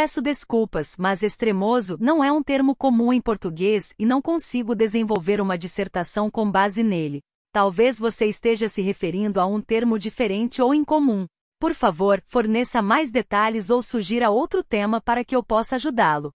Peço desculpas, mas extremoso não é um termo comum em português e não consigo desenvolver uma dissertação com base nele. Talvez você esteja se referindo a um termo diferente ou incomum. Por favor, forneça mais detalhes ou sugira outro tema para que eu possa ajudá-lo.